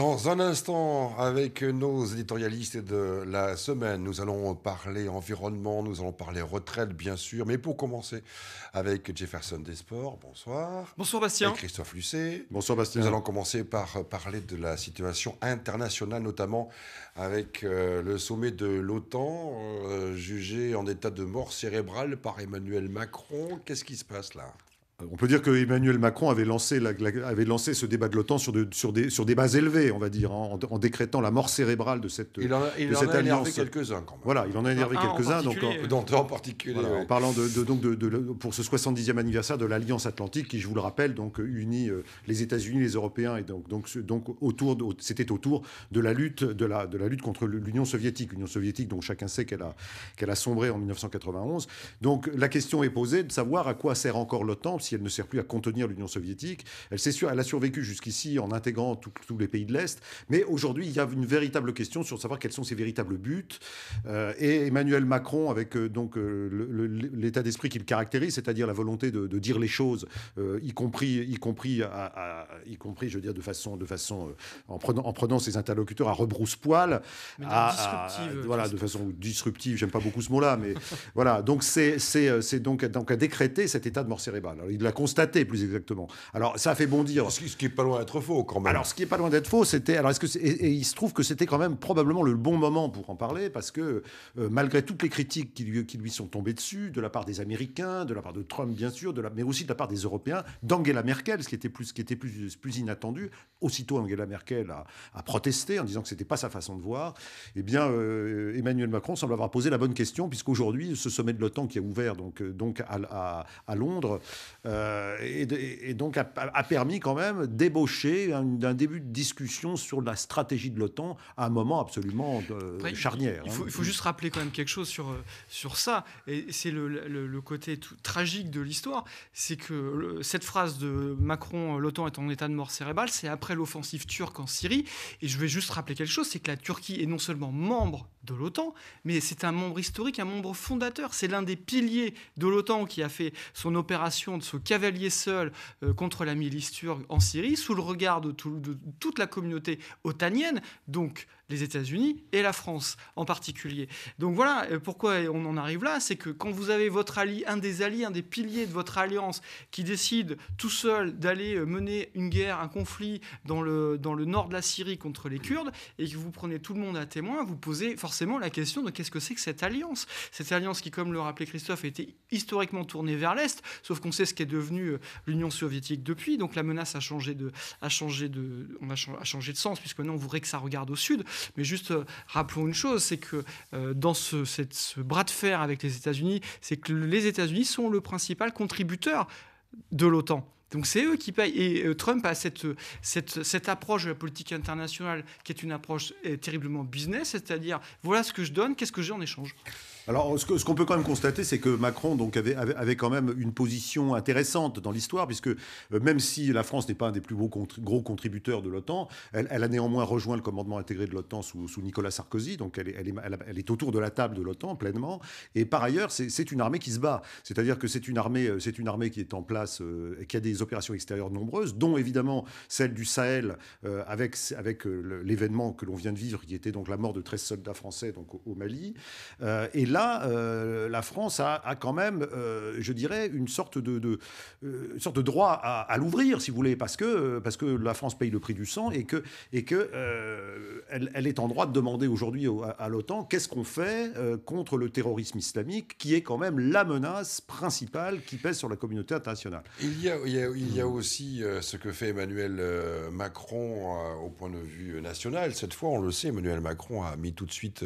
Dans un instant, avec nos éditorialistes de la semaine, nous allons parler environnement, nous allons parler retraite, bien sûr. Mais pour commencer, avec Jefferson sports. bonsoir. Bonsoir, Bastien. Et Christophe Lucet. Bonsoir, Bastien. Nous allons commencer par parler de la situation internationale, notamment avec euh, le sommet de l'OTAN, euh, jugé en état de mort cérébrale par Emmanuel Macron. Qu'est-ce qui se passe là on peut dire que Emmanuel Macron avait lancé, avait lancé ce débat de l'OTAN sur, sur, des, sur des bases élevées, on va dire, hein, en, décrétant la mort cérébrale de cette, alliance. – il en a énervé quelques-uns, quand même. Voilà, il en a énervé ah, quelques-uns. Donc, en, en particulier. En parlant de, donc de, pour ce 70e anniversaire de l'Alliance Atlantique, qui, je vous le rappelle, donc unit euh, les États-Unis, les Européens, et donc, donc, donc autour, c'était autour de la lutte, de la, de la lutte contre l'Union soviétique. L'Union soviétique, dont chacun sait qu'elle a, qu'elle a sombré en 1991. Donc, la question est posée de savoir à quoi sert encore l'OTAN elle ne sert plus à contenir l'Union soviétique. Elle, sûr, elle a survécu jusqu'ici en intégrant tous les pays de l'Est, mais aujourd'hui, il y a une véritable question sur savoir quels sont ses véritables buts. Euh, et Emmanuel Macron, avec euh, donc euh, l'état d'esprit qu'il caractérise, c'est-à-dire la volonté de, dire les choses, y compris, y compris, à, y compris, je veux dire, de façon, de façon, en prenant, en prenant ses interlocuteurs à rebrousse-poil, voilà, de façon disruptive. J'aime pas beaucoup ce mot-là, mais voilà. Donc c'est donc donc à décréter cet état de mort cérébrale. Alors, de l'a constaté plus exactement. Alors ça a fait bondir. ce, qui, est pas loin d'être faux quand même. Alors ce qui est pas loin d'être faux, c'était. Alors est-ce que et, il se trouve que c'était quand même probablement le bon moment pour en parler parce que euh, malgré toutes les critiques qui lui, qui lui, sont tombées dessus de la part des Américains, de la part de Trump bien sûr, de la, mais aussi de la part des Européens, d'Angela Merkel, ce qui était plus, ce qui était plus, plus inattendu. Aussitôt Angela Merkel a, protesté en disant que c'était pas sa façon de voir. Eh bien euh, Emmanuel Macron semble avoir posé la bonne question puisqu'aujourd'hui ce sommet de l'OTAN qui a ouvert donc euh, donc à, à Londres euh, et, donc a, permis quand même d'ébaucher un, début de discussion sur la stratégie de l'OTAN à un moment absolument euh, charnière. Hein. Il faut, juste rappeler quand même quelque chose sur, euh, sur ça, et c'est le, côté tragique de l'histoire, c'est que cette phrase de Macron, l'OTAN est en état de mort cérébrale, c'est après l'offensive turque en Syrie, et je vais juste rappeler quelque chose, c'est que la Turquie est non seulement membre de l'OTAN, mais c'est un membre historique, un membre fondateur. C'est l'un des piliers de l'OTAN qui a fait son opération de ce cavalier seul euh, contre la milice turque en Syrie, sous le regard de toute la communauté otanienne. Donc, les États-Unis et la France en particulier. Donc voilà euh, pourquoi on en arrive là, c'est que quand vous avez votre allié, un des alliés, un des piliers de votre alliance qui décide tout seul d'aller euh, mener une guerre, un conflit dans le, dans le nord de la Syrie contre les Kurdes et que vous prenez tout le monde à témoin, vous posez forcément la question de qu'est-ce que c'est que cette alliance Cette alliance qui, comme le rappelait Christophe, était historiquement tournée vers l'Est, sauf qu'on sait ce qu'est devenu euh, l'Union soviétique depuis, donc la menace a changé de, a changé de, on a, changé de sens puisque maintenant on voudrait que ça regarde au Sud. Mais juste euh, rappelons une chose, c'est que euh, dans ce, bras de fer avec les États-Unis, c'est que les États-Unis sont le principal contributeur de l'OTAN. Donc c'est eux qui payent. Et euh, Trump a cette, cette, cette, approche de la politique internationale qui est une approche terriblement business, c'est-à-dire voilà ce que je donne, qu'est-ce que j'ai en échange. Alors, ce, qu'on peut quand même constater, c'est que Macron donc, avait, quand même une position intéressante dans l'histoire, puisque euh, même si la France n'est pas un des plus gros, contributeurs de l'OTAN, elle, a néanmoins rejoint le commandement intégré de l'OTAN sous, Nicolas Sarkozy, donc elle est, elle, autour de la table de l'OTAN pleinement. Et par ailleurs, c'est une armée qui se bat, c'est-à-dire que c'est une armée, euh, une armée qui est en place, euh, et qui a des opérations extérieures nombreuses, dont évidemment celle du Sahel, avec, avec l'événement que l'on vient de vivre, qui était donc la mort de 13 soldats français donc, au, au Mali. et là, euh, la France a, quand même, euh, je dirais, une sorte de, euh, sorte de droit à, l'ouvrir, si vous voulez, parce que, parce que la France paye le prix du sang et que, et que elle, est en droit de demander aujourd'hui à, l'OTAN qu'est-ce qu'on fait contre le terrorisme islamique, qui est quand même la menace principale qui pèse sur la communauté internationale. il y a aussi ce que fait Emmanuel Macron au point de vue national. Cette fois, on le sait, Emmanuel Macron a mis tout de suite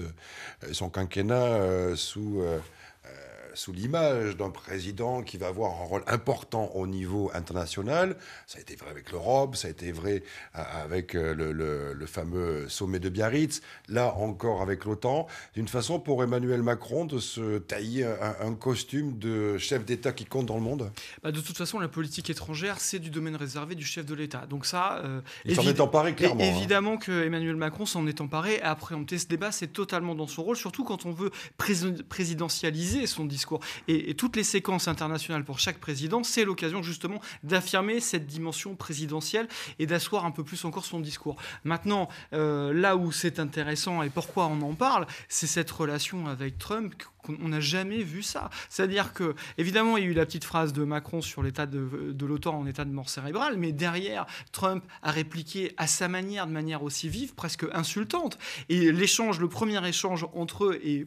son quinquennat sous euh, euh, sous l'image d'un président qui va avoir un rôle important au niveau international. Ça a été vrai avec l'Europe, ça a été vrai euh, avec euh, le, fameux sommet de Biarritz, là encore avec l'OTAN, d'une façon pour Emmanuel Macron de se tailler un, costume de chef d'État qui compte dans le monde bah, De toute façon, la politique étrangère, c'est du domaine réservé du chef de l'État. Donc ça, euh, Il s'en est emparé clairement. Hein. Évidemment que Emmanuel Macron s'en est emparé a préempté ce débat, c'est totalement dans son rôle, surtout quand on veut présidentialiser son discours et, toutes les séquences internationales pour chaque président, c'est l'occasion justement d'affirmer cette dimension présidentielle et d'asseoir un peu plus encore son discours. Maintenant, euh, là où c'est intéressant et pourquoi on en parle, c'est cette relation avec Trump on n'a jamais vu ça. C'est-à-dire que, évidemment, il y a eu la petite phrase de Macron sur l'état de, l'OTAN en état de mort cérébrale, mais derrière, Trump a répliqué à sa manière, de manière aussi vive, presque insultante. Et l'échange, le premier échange entre eux et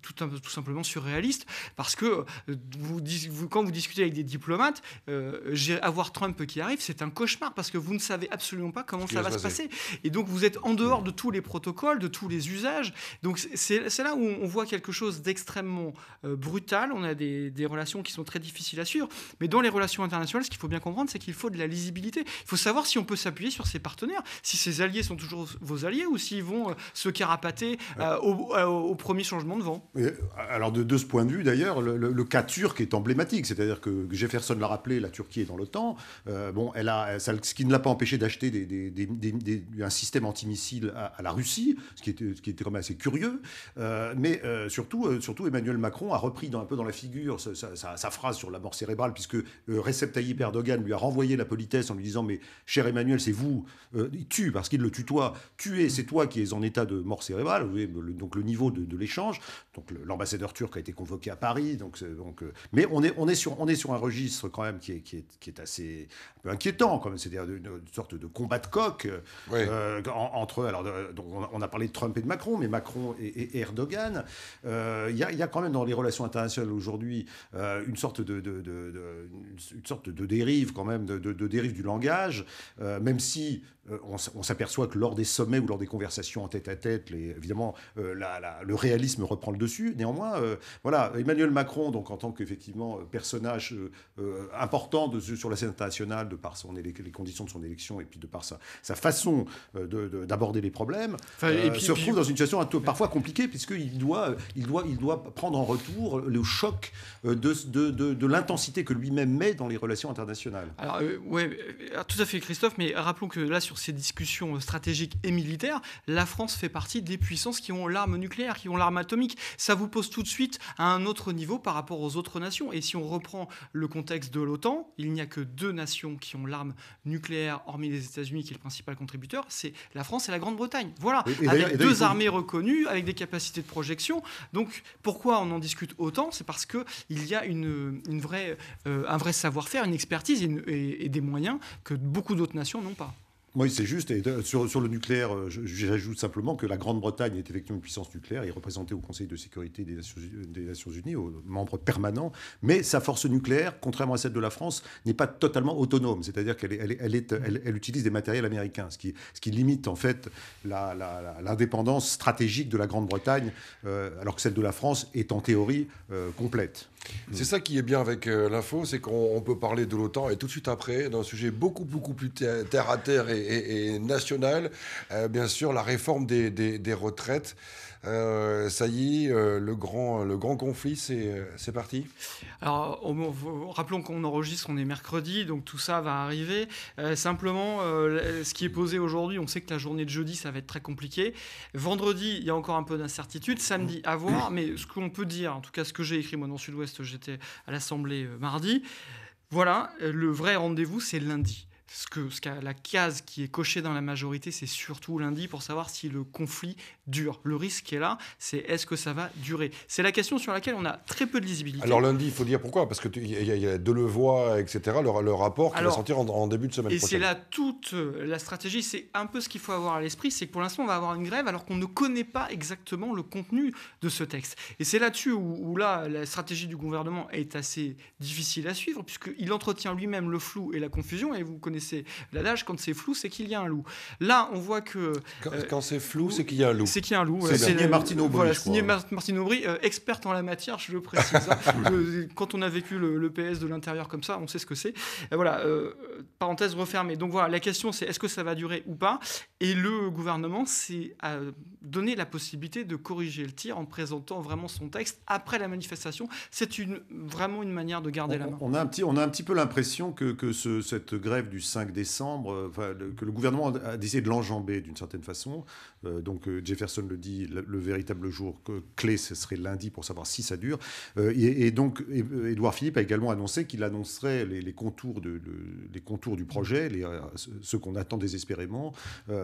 tout, tout, simplement surréaliste, parce que euh, vous, vous, quand vous discutez avec des diplomates, euh, avoir Trump qui arrive, c'est un cauchemar, parce que vous ne savez absolument pas comment ça va se passer. Et donc vous êtes en dehors mmh. de tous les protocoles, de tous les usages. Donc c'est là où on voit quelque chose d'extrêmement euh, brutal. On a des, relations qui sont très difficiles à suivre, mais dans les relations internationales, ce qu'il faut bien comprendre, c'est qu'il faut de la lisibilité. Il faut savoir si on peut s'appuyer sur ses partenaires, si ses alliés sont toujours vos alliés ou s'ils vont se carapater au, au premier changement de vent. Euh, alors de, de, ce point de vue, d'ailleurs, le, cas turc est emblématique. C'est-à-dire que Jefferson l'a rappelé, la Turquie est dans l'OTAN. Euh, bon, elle a, ce qui ne l'a pas empêché d'acheter un système antimissile à, la Russie, ce qui était, qui était quand même assez curieux. Euh, mais surtout, surtout, Emmanuel Macron a repris un peu dans la figure sa, phrase sur la mort cérébrale, puisque Recep Tayyip Erdogan lui a renvoyé la politesse en lui disant Mais cher Emmanuel, c'est vous, tu, parce qu'il le tutoie, es, c'est toi qui es en état de mort cérébrale, donc le niveau de l'échange. Donc l'ambassadeur turc a été convoqué à Paris. Donc, euh, donc, euh, mais on est, on, est sur, on est sur un registre quand même qui est, qui est, qui est assez un peu inquiétant, quand même. C'est-à-dire une, sorte de combat de coq euh, entre. Alors, donc on, a parlé de Trump et de Macron, mais Macron et, Erdogan. Il y, a, y, a quand même dans les relations internationales aujourd'hui une sorte de, de, une sorte de dérive quand même, de, dérive du langage, même si on, s'aperçoit que lors des sommets ou lors des conversations en tête à tête, évidemment, la, le réalisme reprend le dessus. Néanmoins, euh, voilà, Emmanuel Macron, donc en tant qu'effectivement euh, personnage euh, important de, sur la scène internationale, de par son, les conditions de son élection et puis de par sa, sa façon d'aborder les problèmes, et se retrouve dans une situation parfois compliquée, puisqu'il doit, il doit, il doit prendre en retour le choc de, de, l'intensité que lui-même met dans les relations internationales. Alors, oui, ah, tout à fait, Christophe, mais rappelons que là, sur ces discussions stratégiques et militaires, la France fait partie des puissances qui ont l'arme nucléaire, qui ont l'arme atomique ça vous pose tout de suite à un autre niveau par rapport aux autres nations. Et si on reprend le contexte de l'OTAN, il n'y a que deux nations qui ont l'arme nucléaire, hormis les États-Unis, qui est le principal contributeur, c'est la France et la Grande-Bretagne. Voilà, il avec deux armées reconnues, avec des capacités de projection. Donc pourquoi on en discute autant C'est parce qu'il y a une, vraie, euh, un vrai savoir-faire, une expertise et des moyens que beaucoup d'autres nations n'ont pas. Oui, c'est juste. Euh, sur, le nucléaire, euh, j'ajoute simplement que la Grande-Bretagne est effectivement une puissance nucléaire et représentée au Conseil de sécurité des Nations, Unies, aux membres permanents. Mais sa force nucléaire, contrairement à celle de la France, n'est pas totalement autonome. C'est-à-dire qu'elle elle, elle, utilise des matériels américains, ce qui, ce qui limite en fait l'indépendance stratégique de la Grande-Bretagne, euh, alors que celle de la France est en théorie complète. C'est ça qui est bien avec euh, l'info, c'est qu'on peut parler de l'OTAN et tout de suite après, d'un sujet beaucoup, beaucoup plus terre à terre et, national, euh, bien sûr, la réforme des retraites. Euh, ça y est, euh, le, grand, le grand conflit, c'est euh, parti Alors, rappelons qu'on enregistre, on est mercredi, donc tout ça va arriver. simplement, ce qui est posé aujourd'hui, on sait que la journée de jeudi, ça va être très compliqué. Vendredi, il y a encore un peu d'incertitude. Samedi, à voir. Mais ce qu'on peut dire, en tout cas ce que j'ai écrit moi dans Sud-Ouest, j'étais à l'Assemblée mardi. Voilà, le vrai rendez-vous, c'est lundi ce que la case qui est cochée dans la majorité, c'est surtout lundi pour savoir si le conflit dure. Le risque qui est là, c'est est-ce que ça va durer C'est la question sur laquelle on a très peu de lisibilité. Alors lundi, il faut dire pourquoi Parce qu'il y, y, a Delevoye, etc., le, rapport qui va sortir en, début de semaine prochaine. Et c'est là toute euh, la stratégie, c'est un peu ce qu'il faut avoir à l'esprit, c'est que pour l'instant, on va avoir une grève alors qu'on ne connaît pas exactement le contenu de ce texte. Et c'est là-dessus où, là, la stratégie du gouvernement est assez difficile à suivre, puisqu'il entretient lui-même le flou et la confusion, et vous connaissez c'est l'adage quand c'est flou, c'est qu'il y a un loup. Là, on voit que quand, euh, c'est flou, c'est qu'il y a un loup. C'est qu'il un loup. C'est signé Martine Aubry. Voilà, signé Martine Aubry, euh, experte en la matière, je le précise. Hein. quand on a vécu le, PS de l'intérieur comme ça, on sait ce que c'est. voilà, euh, parenthèse refermée. Donc voilà, la question c'est est-ce que ça va durer ou pas Et le gouvernement s'est donné la possibilité de corriger le tir en présentant vraiment son texte après la manifestation. C'est une, vraiment une manière de garder la main. On a un petit, on a un petit peu l'impression que, cette grève du 5 décembre, euh, que le gouvernement a décidé de l'enjamber d'une certaine façon. Euh, donc euh, Jefferson le dit, le, véritable jour que, clé, ce serait lundi pour savoir si ça dure. et, donc Édouard Philippe a également annoncé qu'il annoncerait les, contours de, les contours du projet, les, ce qu'on attend désespérément,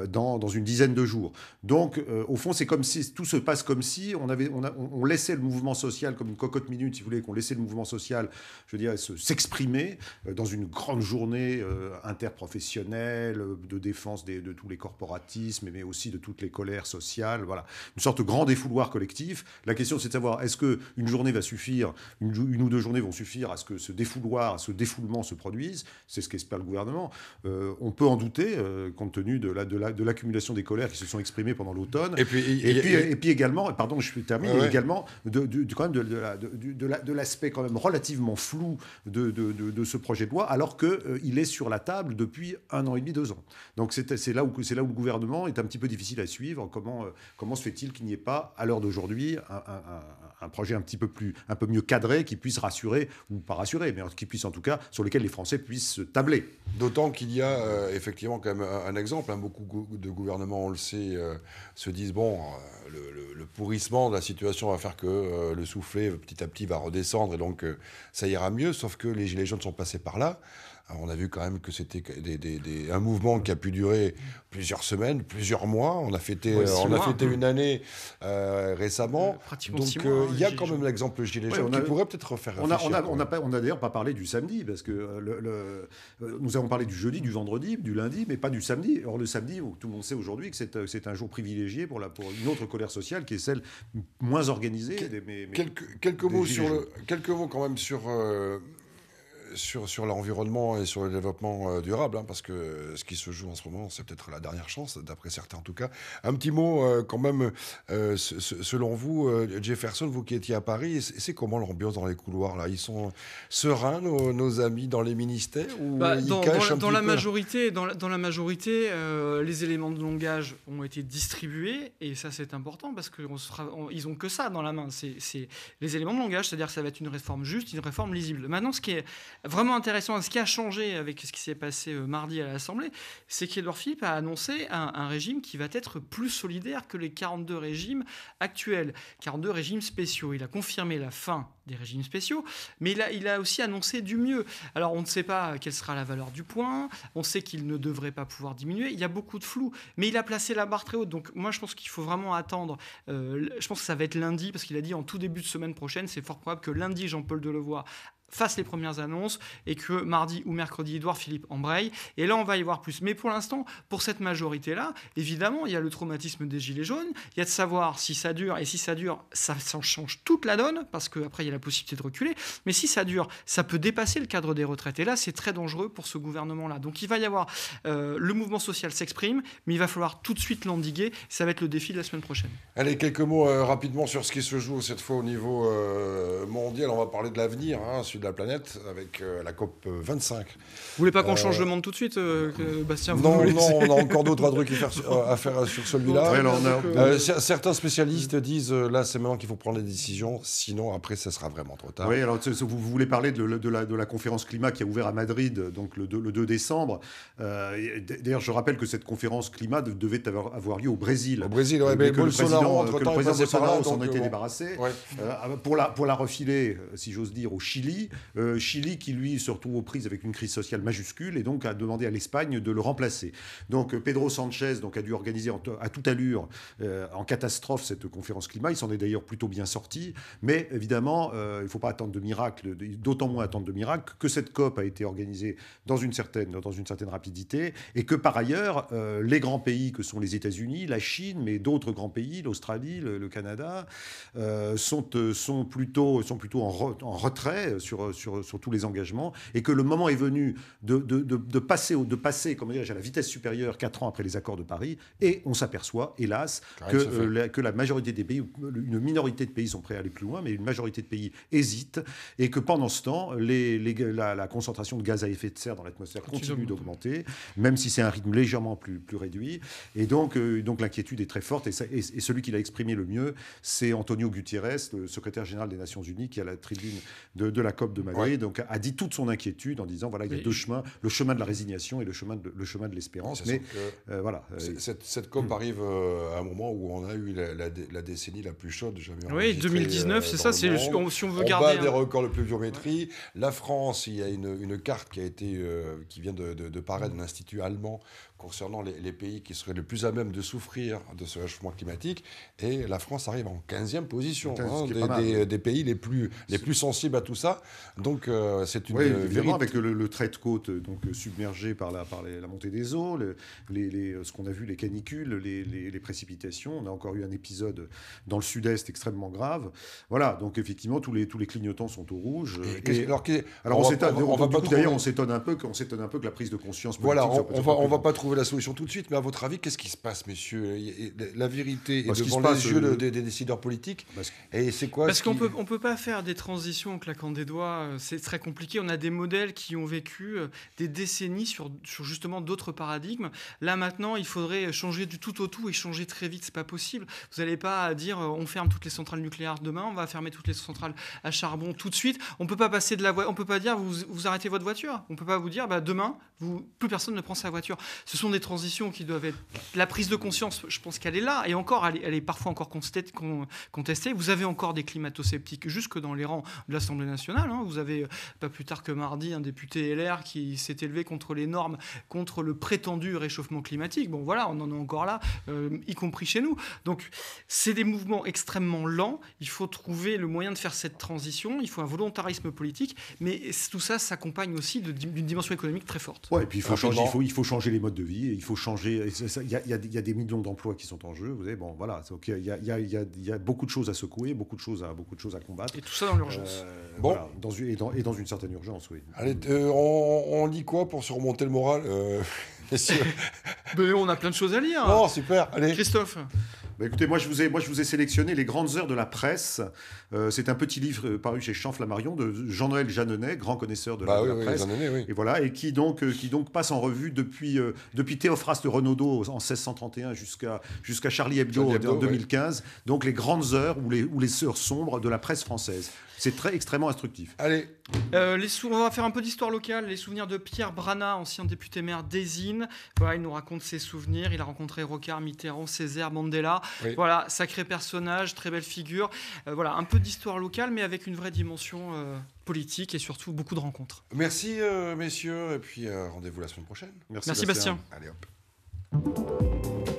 dans, dans, une dizaine de jours. Donc au fond, c'est comme si tout se passe comme si on, avait, on, on laissait le mouvement social comme une cocotte minute, si vous voulez, qu'on laissait le mouvement social, je veux dire, s'exprimer dans une grande journée interprofessionnelle, euh, de défense de tous les corporatismes, mais aussi de toutes les colères sociales. Voilà, une sorte de grand défouloir collectif. La question, c'est de savoir est-ce que une journée va suffire, une, une, ou deux journées vont suffire à ce que ce défouloir, ce défoulement se produise. C'est ce qu'espère le gouvernement. Euh, on peut en douter euh, compte tenu de la de l'accumulation des colères qui se sont exprimées pendant l'automne. Et puis, et, puis, également, pardon, je termine terminé également de, quand même de, l'aspect quand même relativement flou de, de, ce projet de loi, alors que il est sur la table depuis un an et demi, deux ans. Donc c'est là, où, là où le gouvernement est un petit peu difficile à suivre. Comment, euh, comment se fait-il qu'il n'y ait pas, à l'heure d'aujourd'hui, un, projet un petit peu, plus, un peu mieux cadré qui puisse rassurer, ou pas rassurer, mais qui puisse en tout cas, sur lequel les Français puissent se tabler D'autant qu'il y a euh, effectivement quand même un, exemple. Hein. beaucoup de gouvernements, on le sait, euh, se disent, bon, le, le, pourrissement de la situation va faire que le soufflet, petit à petit, va redescendre et donc ça ira mieux, sauf que les Gilets jaunes sont passés par là on a vu quand même que c'était un mouvement qui a pu durer plusieurs semaines, plusieurs mois. On a fêté, hein. une année euh, récemment. Euh, Donc euh, il y a quand même l'exemple gilet jaune. on pourrait peut-être refaire. On n'a on d'ailleurs pas parlé du samedi parce que nous avons parlé du jeudi, du vendredi, du lundi, mais pas du samedi. Or le samedi, tout le monde sait aujourd'hui que c'est un jour privilégié pour, la, pour une autre colère sociale qui est celle moins organisée. quelques, mots sur quelques mots quand même sur sur, sur l'environnement et sur le développement euh, durable, hein, parce que ce qui se joue en ce moment, c'est peut-être la dernière chance, d'après certains en tout cas. Un petit mot euh, quand même, euh, selon vous, Jefferson, vous qui étiez à Paris, c'est comment l'ambiance dans les couloirs là Ils sont sereins, nos, amis dans les ministères ou bah, dans, la majorité, dans, la, dans la majorité, les éléments de langage ont été distribués, et ça c'est important, parce qu'ils ils ont que ça dans la main, c'est les éléments de langage, c'est-à-dire que ça va être une réforme juste, une réforme lisible. Maintenant, ce qui est vraiment intéressant, ce qui a changé avec ce qui s'est passé euh, mardi à l'Assemblée, c'est qu'Edouard Philippe a annoncé un, régime qui va être plus solidaire que les 42 régimes actuels, 42 régimes spéciaux. Il a confirmé la fin des régimes spéciaux, mais il a, il a aussi annoncé du mieux. Alors on ne sait pas quelle sera la valeur du point, on sait qu'il ne devrait pas pouvoir diminuer, il y a beaucoup de flou, mais il a placé la barre très haute. Donc moi je pense qu'il faut vraiment attendre, euh, je pense que ça va être lundi, parce qu'il a dit en tout début de semaine prochaine, c'est fort probable que lundi Jean-Paul Delevoye fasse les premières annonces et que mardi ou mercredi, Edouard Philippe embraye. Et là, on va y voir plus. Mais pour l'instant, pour cette majorité-là, évidemment, il y a le traumatisme des Gilets jaunes, il y a de savoir si ça dure, et si ça dure, ça, change toute la donne, parce qu'après, il y a la possibilité de reculer. Mais si ça dure, ça peut dépasser le cadre des retraites. Et là, c'est très dangereux pour ce gouvernement-là. Donc il va y avoir, euh, le mouvement social s'exprime, mais il va falloir tout de suite l'endiguer. Ça va être le défi de la semaine prochaine. Allez, quelques mots euh, rapidement sur ce qui se joue cette fois au niveau euh, mondial. On va parler de l'avenir. Hein, de la planète avec euh, la COP 25. Euh, vous voulez pas qu'on euh, change le monde tout de suite, Bastien Non, non, on a encore d'autres trucs à faire sur, celui-là. certains spécialistes disent là, c'est maintenant qu'il faut prendre des décisions, sinon après, ça sera vraiment trop tard. Oui, alors vous, voulez parler de, de, la, conférence climat qui a ouvert à Madrid donc le 2, le 2 décembre. D'ailleurs, je rappelle que cette conférence climat devait avoir, lieu au Brésil. Au Brésil, oui, mais Bolsonaro, entre-temps, s'en était débarrassé. pour, la, pour la refiler, si j'ose dire, au Chili, euh, Chili. qui, lui, se retrouve aux prises avec une crise sociale majuscule et donc a demandé à l'Espagne de le remplacer. Donc euh, Pedro Sanchez donc, a dû organiser à toute allure, euh, en catastrophe, cette conférence climat. Il s'en est d'ailleurs plutôt bien sorti. Mais évidemment, il ne faut pas attendre de miracle, d'autant moins attendre de miracle que cette COP a été organisée dans une certaine, dans une certaine rapidité et que par ailleurs, les grands pays que sont les États-Unis, la Chine, mais d'autres grands pays, l'Australie, le, Canada, sont, sont, plutôt, sont plutôt en, en retrait sur euh, euh, sur, tous les engagements, et que le moment est venu de, de, de, de passer, de à la vitesse supérieure quatre ans après les accords de Paris, et on s'aperçoit, hélas, ah, que, euh, la, que la majorité des pays, une minorité de pays sont prêts à aller plus loin, mais une majorité de pays hésitent, et que pendant ce temps, les, la, la, concentration de gaz à effet de serre dans l'atmosphère continue d'augmenter, même si c'est un rythme légèrement plus, plus réduit. Et donc, donc l'inquiétude est très forte, et, celui qui l'a exprimé le mieux, c'est Antonio Gutiérrez, le secrétaire général des Nations Unies, qui a la tribune de, de la COP de Madrid, donc a dit toute son inquiétude en disant voilà, il y a deux chemins, le chemin de la résignation et le chemin de, le chemin de l'espérance. Mais euh, voilà. Euh, cette, cette COP hmm. arrive euh, à un moment où on a eu la, décennie la plus chaude jamais Oui, 2019, c'est ça. C'est si on veut on garder. Bat des records de pluviométrie. La France, il y a une, carte qui a été qui vient de, de paraître d'un institut allemand concernant les, pays qui seraient le plus à même de souffrir de ce réchauffement climatique. Et la France arrive en 15e position hein, des, des, pays les plus, les plus sensibles à tout ça. Donc euh, c'est une oui, euh, avec le, trait de côte donc, submergé par la, par la montée des eaux, les, les, euh, ce qu'on a vu, les canicules, les, précipitations. On a encore eu un épisode dans le sud-est extrêmement grave. Voilà, donc effectivement, tous les, tous les clignotants sont au rouge. alors, on, s'étonne d'ailleurs, on s'étonne un, peu, s'étonne un peu que la prise de conscience Voilà, on, on va, on va pas trop la solution tout de suite, mais à votre avis, qu'est-ce qui se passe, messieurs La vérité est bah, devant les yeux euh, des, décideurs politiques. Bah, et c'est quoi Parce qu'on peut, on peut pas faire des transitions en claquant des doigts. Euh, c'est très compliqué. On a des modèles qui ont vécu euh, des décennies sur, sur justement d'autres paradigmes. Là maintenant, il faudrait changer du tout au tout et changer très vite. C'est pas possible. Vous n'allez pas dire on ferme toutes les centrales nucléaires demain, on va fermer toutes les centrales à charbon tout de suite. On peut pas passer de la voie... On peut pas dire vous, vous arrêtez votre voiture. On peut pas vous dire bah, demain vous plus personne ne prend sa voiture. Ce sont des transitions qui doivent être. La prise de conscience, je pense qu'elle est là, et encore, elle est, parfois encore contestée. Vous avez encore des climato-sceptiques jusque dans les rangs de l'Assemblée nationale. Hein. Vous avez, euh, pas plus tard que mardi, un député LR qui s'est élevé contre les normes, contre le prétendu réchauffement climatique. Bon, voilà, on en est encore là, euh, y compris chez nous. Donc, c'est des mouvements extrêmement lents. Il faut trouver le moyen de faire cette transition. Il faut un volontarisme politique, mais tout ça s'accompagne aussi d'une dimension économique très forte. Oui, et puis il faut, changer, il faut, il faut changer les modes de il faut changer. Il y, a des millions d'emplois qui sont en jeu. Vous savez, bon, voilà, c'est ok. Il y, a, beaucoup de choses à secouer, beaucoup de choses à, beaucoup de choses à combattre. Et tout ça dans l'urgence. Euh, bon. dans, et, dans, une certaine urgence, oui. Allez, euh, on, lit quoi pour se remonter le moral euh, Mais on a plein de choses à lire. Oh, super. Allez. Christophe. Bah, écoutez, moi je, vous ai, moi je vous ai sélectionné Les grandes heures de la presse. Euh, c'est un petit livre euh, paru chez Flammarion de Jean-Noël Jeanneney, grand connaisseur de la, bah presse. Et voilà, et qui donc, euh, qui donc passe en revue depuis, depuis Théophraste Renaudot en 1631 jusqu'à jusqu'à Charlie Hebdo, en, 2015. Donc les grandes heures les, ou les heures sombres de la presse française. C'est très extrêmement instructif. Allez. Euh, les on va faire un peu d'histoire locale. Les souvenirs de Pierre Brana, ancien député maire d'Ézine. Voilà, il nous raconte ses souvenirs. Il a rencontré Rocard, Mitterrand, Césaire, Mandela. Voilà, sacré personnage, très belle figure. Euh, voilà, un peu d'histoire locale, mais avec une vraie dimension euh, politique et surtout beaucoup de rencontres. Merci, messieurs. Et puis rendez-vous la semaine prochaine. Merci, Bastien. Allez hop.